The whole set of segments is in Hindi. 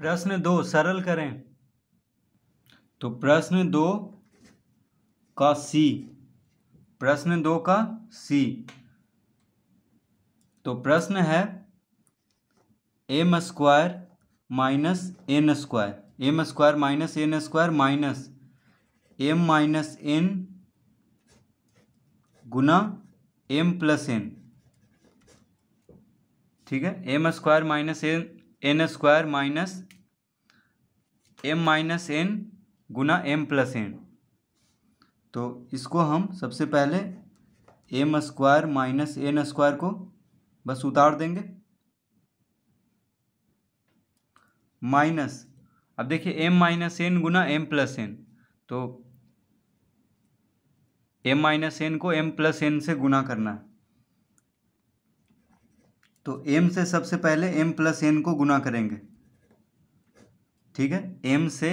प्रश्न दो सरल करें तो प्रश्न दो का सी प्रश्न दो का सी तो प्रश्न है M square minus N square M square minus N square minus M minus N गुना एम प्लस एन ठीक है M square minus N N square minus M minus N गुना एम प्लस एन तो इसको हम सबसे पहले M square minus N square को बस उतार देंगे माइनस अब देखिए एम माइनस एन गुना एम प्लस एन तो एम माइनस एन को एम प्लस एन से गुना करना है तो m से सबसे पहले m प्लस एन को गुना करेंगे ठीक है m से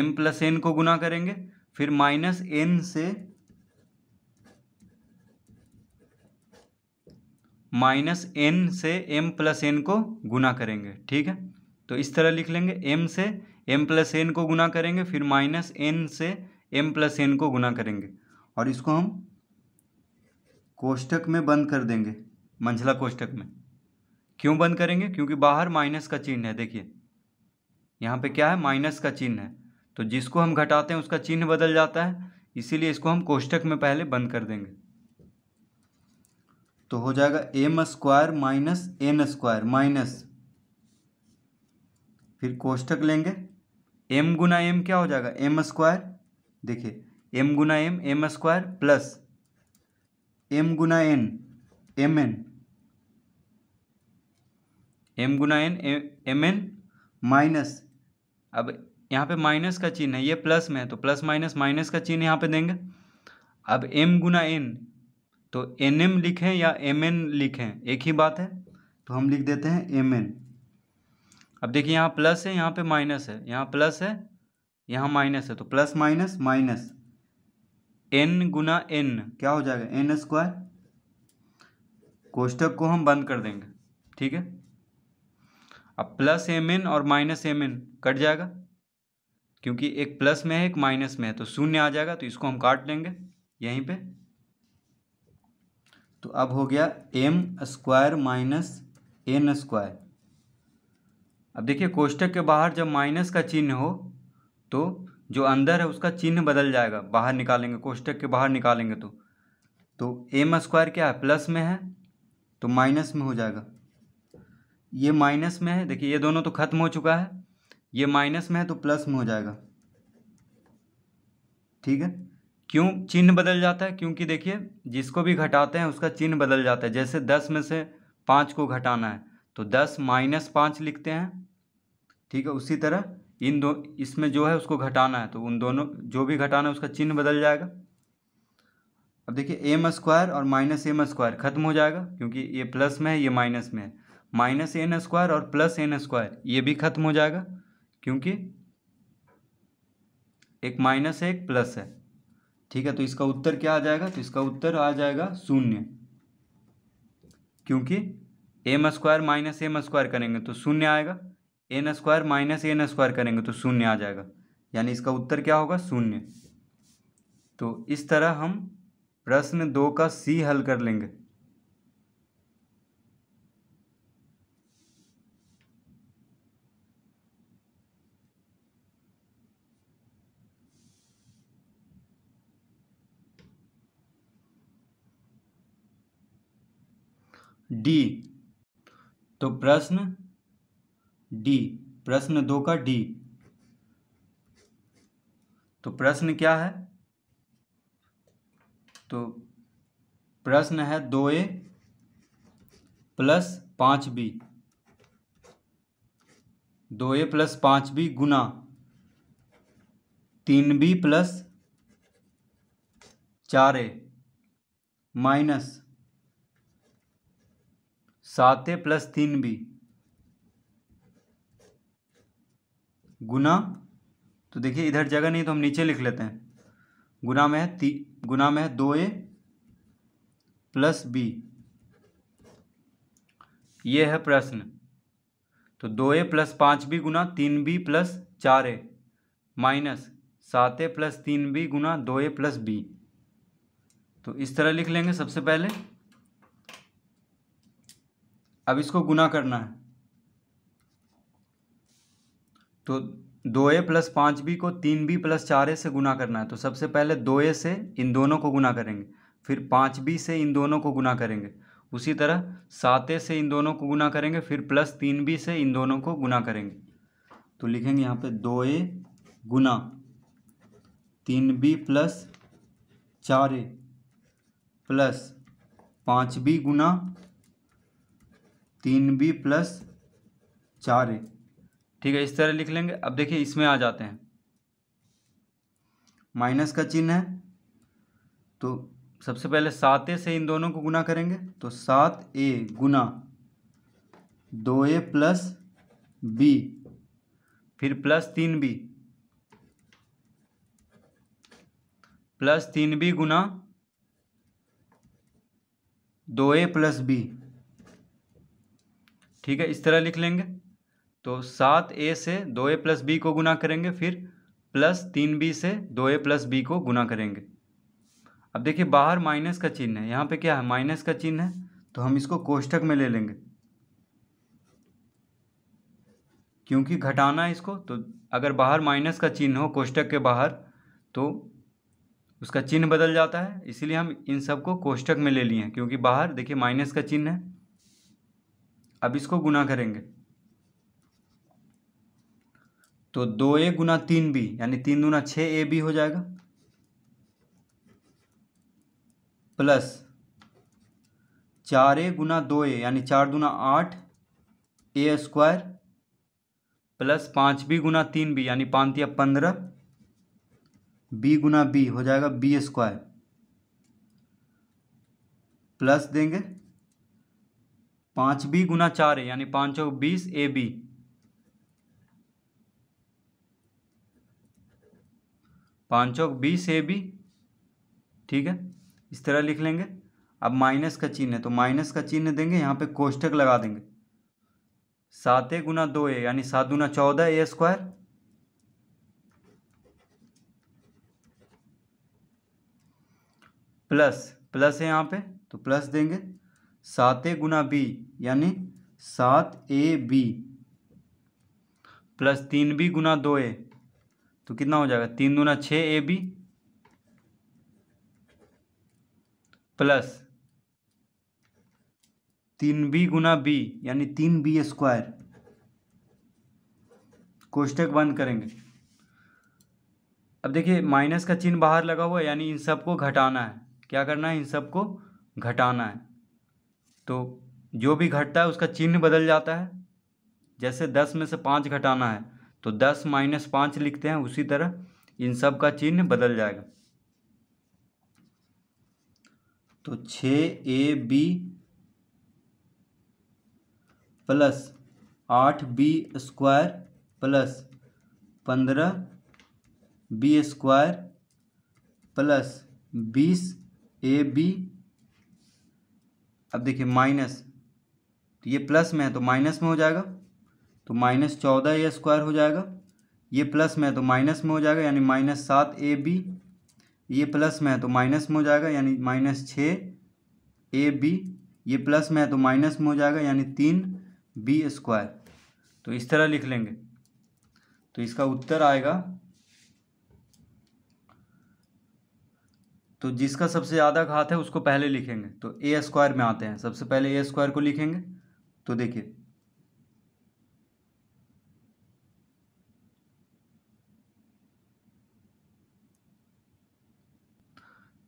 m प्लस एन को गुना करेंगे फिर माइनस एन से माइनस एन से एम प्लस एन को गुना करेंगे ठीक है तो इस तरह लिख लेंगे एम से एम प्लस एन को गुना करेंगे फिर माइनस एन से एम प्लस एन को गुना करेंगे और इसको हम कोष्टक में बंद कर देंगे मंझला कोष्टक में क्यों बंद करेंगे क्योंकि बाहर माइनस का चिन्ह है देखिए यहाँ पे क्या है माइनस का चिन्ह है तो जिसको हम घटाते हैं उसका चिन्ह बदल जाता है इसीलिए इसको हम कोष्टक में पहले बंद कर देंगे तो हो जाएगा M square minus N square minus फिर कोष्टक लेंगे एम गुना एम क्या हो जाएगा एम स्क्वायर देखिए एम गुना M M square plus M गुना एन एम एन एम गुना एन एम एन माइनस अब यहाँ पे माइनस का चिन्ह है ये प्लस में है तो प्लस माइनस माइनस का चिन्ह यहाँ पे देंगे अब एम गुना एन तो एन एम लिखें या एम एन लिखें एक ही बात है तो हम लिख देते हैं एम एन अब देखिए यहाँ प्लस है यहाँ पे माइनस है यहाँ प्लस है यहाँ माइनस है तो प्लस माइनस माइनस एन गुना एन क्या हो जाएगा एन स्क्वायर कोष्टक को हम बंद कर देंगे ठीक है अब प्लस एम एन और माइनस एम एन कट जाएगा क्योंकि एक प्लस में है एक माइनस में है तो शून्य आ जाएगा तो इसको हम काट लेंगे यहीं पे तो अब हो गया M square minus N square अब देखिए कोष्टक के बाहर जब माइनस का चिन्ह हो तो जो अंदर है उसका चिन्ह बदल जाएगा बाहर निकालेंगे कोष्टक के बाहर निकालेंगे तो तो एम स्क्वायर क्या है प्लस में है तो माइनस में हो जाएगा ये माइनस में है देखिए ये दोनों तो खत्म हो चुका है ये माइनस में है तो प्लस में हो जाएगा ठीक है क्यों चिन्ह बदल जाता है क्योंकि देखिए जिसको भी घटाते हैं उसका चिन्ह बदल जाता है जैसे दस में से पाँच को घटाना है तो दस माइनस पाँच लिखते हैं ठीक है उसी तरह इन दो इसमें जो है उसको घटाना है तो उन दोनों जो भी घटाना है उसका चिन्ह बदल जाएगा अब देखिए एम स्क्वायर और माइनस एम स्क्वायर खत्म हो जाएगा क्योंकि ये प्लस में है ये माइनस में है माइनस एन स्क्वायर और प्लस एन स्क्वायर ये भी खत्म हो जाएगा क्योंकि एक माइनस है एक प्लस है ठीक है तो इसका उत्तर क्या आ जाएगा तो इसका उत्तर आ जाएगा शून्य क्योंकि M square minus M square करेंगे तो शून्य आएगा N square minus N square करेंगे तो शून्य आ जाएगा यानी इसका उत्तर क्या होगा शून्य तो इस तरह हम प्रश्न दो का सी हल कर लेंगे डी तो प्रश्न डी प्रश्न दो का डी तो प्रश्न क्या है तो प्रश्न है दो ए प्लस पांच बी दो ए प्लस पांच बी गुना तीन बी प्लस चार ए माइनस सात प्लस तीन बी गुना तो देखिए इधर जगह नहीं तो हम नीचे लिख लेते हैं गुना में है ती गुना में है दो ए प्लस बी ये है प्रश्न तो दो ए प्लस पाँच बी गुना तीन बी प्लस चार ए माइनस सात ए प्लस तीन बी गुना दो ए प्लस बी तो इस तरह लिख लेंगे सबसे पहले अब इसको गुना करना है तो दो ए प्लस पाँच बी को तीन बी प्लस चार ए से गुना करना है तो सबसे पहले दो ए से इन दोनों को गुना करेंगे फिर पाँच बी से इन दोनों को गुना करेंगे उसी तरह सात ए से इन दोनों को गुना करेंगे फिर प्लस तीन बी से इन दोनों को गुना करेंगे तो लिखेंगे यहाँ पे दो ए गुना तीन बी प्लस चार ए प्लस पाँच बी गुना तीन बी प्लस चार ए ठीक है इस तरह लिख लेंगे अब देखिए इसमें आ जाते हैं माइनस का चिन्ह है तो सबसे पहले सात ए से इन दोनों को गुना करेंगे तो सात ए गुना दो ए प्लस बी फिर प्लस तीन बी प्लस तीन बी गुना दो ए प्लस बी ठीक है इस तरह लिख लेंगे तो सात ए से दो ए प्लस बी को गुना करेंगे फिर प्लस तीन बी से दो ए प्लस बी को गुना करेंगे अब देखिए बाहर माइनस का चिन्ह है यहाँ पे क्या है माइनस का चिन्ह है तो हम इसको कोष्टक में ले लेंगे क्योंकि घटाना है इसको तो अगर बाहर माइनस का चिन्ह हो कोष्टक के बाहर तो उसका चिन्ह बदल जाता है इसीलिए हम इन सबको कोष्टक में ले लिए हैं क्योंकि बाहर देखिए माइनस का चिन्ह है अब इसको गुना करेंगे तो दो ए गुना तीन बी यानी तीन गुना छ ए बी हो जाएगा प्लस चार ए गुना दो ए यानी चार दुना आठ ए स्क्वायर प्लस पाँच बी गुना तीन बी यानी पाँच या पंद्रह बी गुना बी हो जाएगा बी स्क्वायर प्लस देंगे पाँच बी गुना चार है यानी पाँचों बीस ए बी पाँचों सौ बीस ए बी ठीक है इस तरह लिख लेंगे अब माइनस का चिन्ह है तो माइनस का चिन्ह देंगे यहाँ पे कोष्टक लगा देंगे सात ए गुना दो ए यानी सात गुना चौदह ए स्क्वायर प्लस प्लस है यहाँ पे तो प्लस देंगे सात ए गुना बी यानी सात ए बी प्लस तीन बी गुना दो ए तो कितना हो जाएगा तीन गुना छः ए बी प्लस तीन बी गुना बी यानी तीन बी स्क्वायर कोष्टक बंद करेंगे अब देखिए माइनस का चिन्ह बाहर लगा हुआ है यानी इन सबको घटाना है क्या करना है इन सबको घटाना है तो जो भी घटता है उसका चिन्ह बदल जाता है जैसे दस में से पाँच घटाना है तो दस माइनस पाँच लिखते हैं उसी तरह इन सब का चिन्ह बदल जाएगा तो छ ए बी प्लस आठ बी स्क्वायर प्लस पंद्रह बी स्क्वायर प्लस बीस ए बी अब देखिए माइनस तो ये प्लस में है तो माइनस में हो जाएगा तो माइनस चौदह ए स्क्वायर हो जाएगा ये प्लस में है तो माइनस में हो जाएगा यानी माइनस सात ए बी ये प्लस में है तो माइनस में हो जाएगा यानी माइनस छः ए बी ये प्लस में है तो माइनस में हो जाएगा यानी तीन बी स्क्वायर तो इस तरह लिख लेंगे तो इसका उत्तर आएगा तो जिसका सबसे ज़्यादा घात है उसको पहले लिखेंगे तो ए स्क्वायर में आते हैं सबसे पहले ए स्क्वायर को लिखेंगे तो देखिए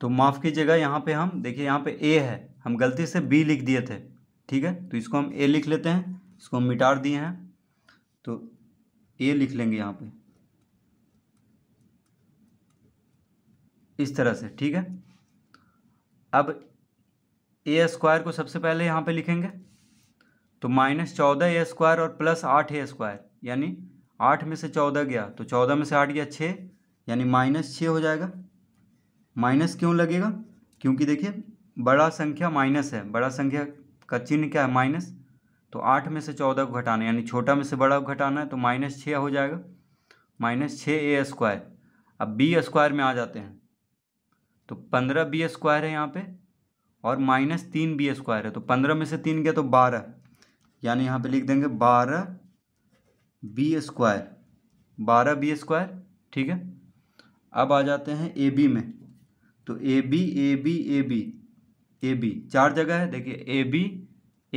तो माफ़ कीजिएगा यहाँ पे हम देखिए यहाँ पे ए है हम गलती से बी लिख दिए थे ठीक है तो इसको हम ए लिख लेते हैं इसको हम मिटार दिए हैं तो ए लिख लेंगे यहाँ पे इस तरह से ठीक है अब ए स्क्वायर को सबसे पहले यहाँ पे लिखेंगे तो माइनस चौदह ए स्क्वायर और प्लस आठ ए स्क्वायर यानी आठ में से चौदह गया तो चौदह में से आठ गया छः यानी माइनस छः हो जाएगा माइनस क्यों लगेगा क्योंकि देखिए बड़ा संख्या माइनस है बड़ा संख्या का चिन्ह क्या है माइनस तो आठ में से चौदह को घटाना यानी छोटा में से बड़ा को घटाना है तो माइनस छः हो जाएगा माइनस छः ए स्क्वायर अब बी स्क्वायर में आ जाते हैं तो पंद्रह बी स्क्वायर है यहाँ पे और माइनस तीन बी स्क्वायर है तो पंद्रह में से तीन गया तो बारह यानी यहाँ पे लिख देंगे बारह बी स्क्वायर बारह बी स्क्वायर ठीक है अब आ जाते हैं ए बी में तो A B A B A B A B चार जगह है देखिए A B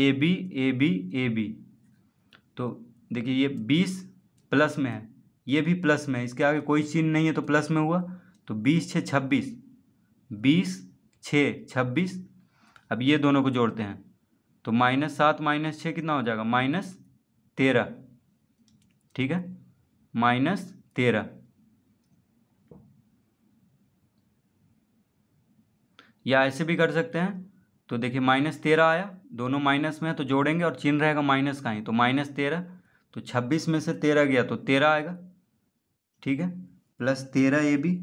A B A B A B तो देखिए ये बीस प्लस में है ये भी प्लस में है इसके आगे कोई चीन नहीं है तो प्लस में हुआ तो बीस छः छब्बीस बीस छः छब्बीस अब ये दोनों को जोड़ते हैं तो माइनस सात माइनस छः कितना हो जाएगा माइनस तेरह ठीक है माइनस तेरह या ऐसे भी कर सकते हैं तो देखिए माइनस तेरह आया दोनों माइनस में है तो जोड़ेंगे और चिन्ह रहेगा माइनस का ही तो माइनस तेरह तो छब्बीस में से तेरह गया तो तेरह आएगा ठीक है प्लस तेरह ए बी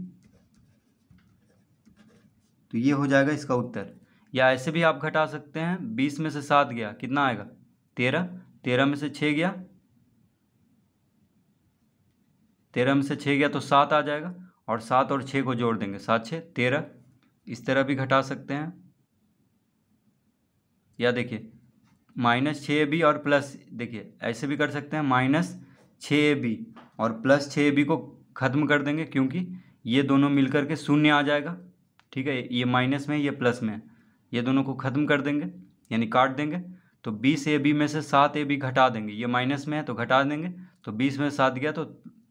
तो ये हो जाएगा इसका उत्तर या ऐसे भी आप घटा सकते हैं बीस में से सात गया कितना आएगा तेरह तेरह में से छः गया तेरह में से छः गया तो सात आ जाएगा और सात और छः को जोड़ देंगे सात छः तेरह इस तरह भी घटा सकते हैं या देखिए माइनस छ बी और प्लस देखिए ऐसे भी कर सकते हैं माइनस छ बी और प्लस छः बी को ख़त्म कर देंगे क्योंकि ये दोनों मिलकर के शून्य आ जाएगा ठीक है ये माइनस में ये प्लस में ये दोनों को ख़त्म कर देंगे यानी काट देंगे तो बीस ए बी में से सात ए बी घटा देंगे ये माइनस में है तो घटा देंगे तो बीस में सात गया तो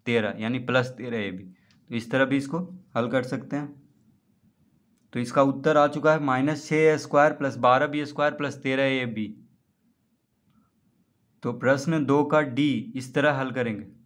तेरह यानी प्लस तेरह ए बी तो इस तरह भी इसको हल कर सकते हैं तो इसका उत्तर आ चुका है माइनस छः ए स्क्वायर प्लस बारह बी स्क्वायर प्लस तेरह ए बी तो प्रश्न दो का डी इस तरह हल करेंगे